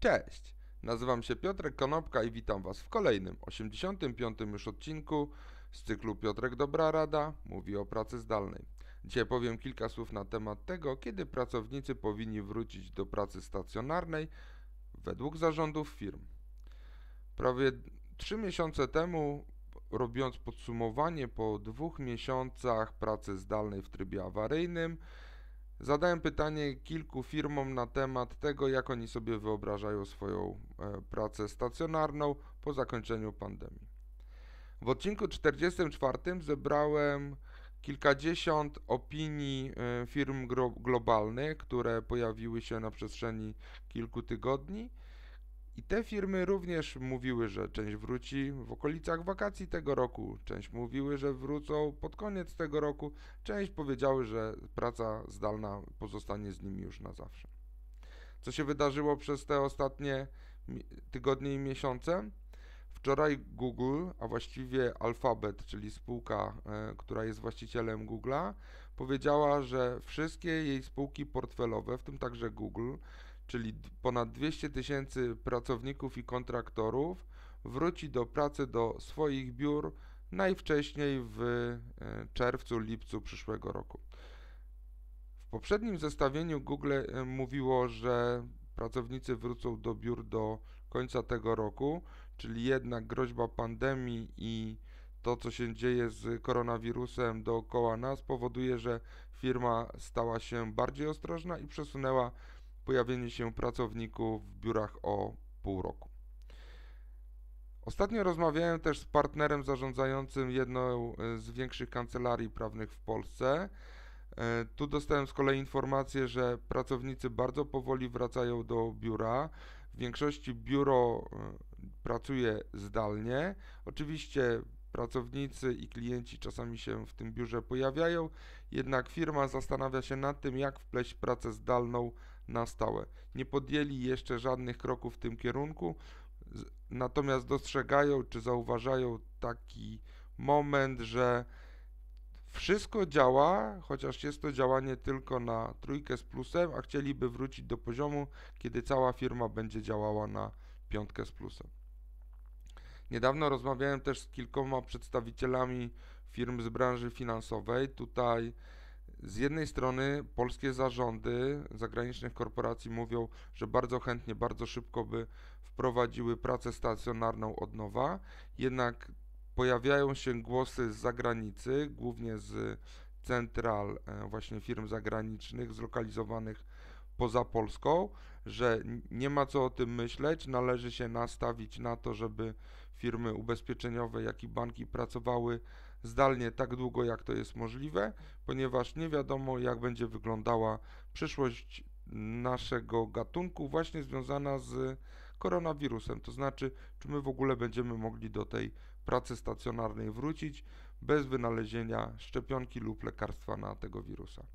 Cześć! Nazywam się Piotrek Konopka i witam Was w kolejnym, 85. już odcinku z cyklu Piotrek Dobra Rada mówi o pracy zdalnej. Dzisiaj powiem kilka słów na temat tego, kiedy pracownicy powinni wrócić do pracy stacjonarnej według zarządów firm. Prawie 3 miesiące temu, robiąc podsumowanie po dwóch miesiącach pracy zdalnej w trybie awaryjnym, Zadałem pytanie kilku firmom na temat tego, jak oni sobie wyobrażają swoją e, pracę stacjonarną po zakończeniu pandemii. W odcinku 44 zebrałem kilkadziesiąt opinii e, firm globalnych, które pojawiły się na przestrzeni kilku tygodni i te firmy również mówiły, że część wróci w okolicach wakacji tego roku, część mówiły, że wrócą pod koniec tego roku, część powiedziały, że praca zdalna pozostanie z nimi już na zawsze. Co się wydarzyło przez te ostatnie tygodnie i miesiące? Wczoraj Google, a właściwie Alphabet, czyli spółka, e, która jest właścicielem Google'a, powiedziała, że wszystkie jej spółki portfelowe, w tym także Google, czyli ponad 200 tysięcy pracowników i kontraktorów, wróci do pracy do swoich biur najwcześniej w e, czerwcu, lipcu przyszłego roku. W poprzednim zestawieniu Google e, mówiło, że pracownicy wrócą do biur do końca tego roku, czyli jednak groźba pandemii i to, co się dzieje z koronawirusem dookoła nas, powoduje, że firma stała się bardziej ostrożna i przesunęła pojawienie się pracowników w biurach o pół roku. Ostatnio rozmawiałem też z partnerem zarządzającym jedną e, z większych kancelarii prawnych w Polsce. E, tu dostałem z kolei informację, że pracownicy bardzo powoli wracają do biura. W większości biuro e, pracuje zdalnie. Oczywiście Pracownicy i klienci czasami się w tym biurze pojawiają, jednak firma zastanawia się nad tym, jak wpleść pracę zdalną na stałe. Nie podjęli jeszcze żadnych kroków w tym kierunku, natomiast dostrzegają czy zauważają taki moment, że wszystko działa, chociaż jest to działanie tylko na trójkę z plusem, a chcieliby wrócić do poziomu, kiedy cała firma będzie działała na piątkę z plusem. Niedawno rozmawiałem też z kilkoma przedstawicielami firm z branży finansowej. Tutaj z jednej strony polskie zarządy zagranicznych korporacji mówią, że bardzo chętnie, bardzo szybko by wprowadziły pracę stacjonarną od nowa, jednak pojawiają się głosy z zagranicy, głównie z central e, właśnie firm zagranicznych zlokalizowanych poza Polską, że nie ma co o tym myśleć, należy się nastawić na to, żeby firmy ubezpieczeniowe, jak i banki pracowały zdalnie tak długo, jak to jest możliwe, ponieważ nie wiadomo, jak będzie wyglądała przyszłość naszego gatunku, właśnie związana z koronawirusem. To znaczy, czy my w ogóle będziemy mogli do tej pracy stacjonarnej wrócić bez wynalezienia szczepionki lub lekarstwa na tego wirusa.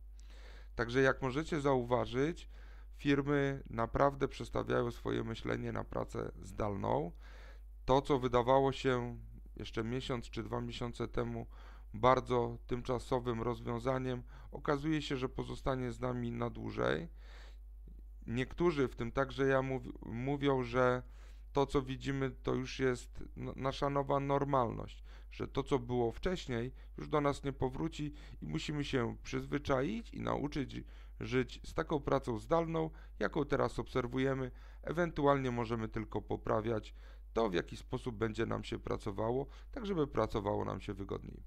Także jak możecie zauważyć, firmy naprawdę przestawiają swoje myślenie na pracę zdalną. To, co wydawało się jeszcze miesiąc czy dwa miesiące temu bardzo tymczasowym rozwiązaniem, okazuje się, że pozostanie z nami na dłużej. Niektórzy, w tym także ja, mów, mówią, że to, co widzimy, to już jest no, nasza nowa normalność, że to, co było wcześniej, już do nas nie powróci i musimy się przyzwyczaić i nauczyć żyć z taką pracą zdalną, jaką teraz obserwujemy. Ewentualnie możemy tylko poprawiać to, w jaki sposób będzie nam się pracowało, tak żeby pracowało nam się wygodniej.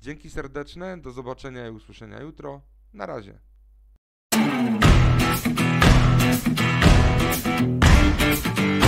Dzięki serdeczne, do zobaczenia i usłyszenia jutro. Na razie. Thank you.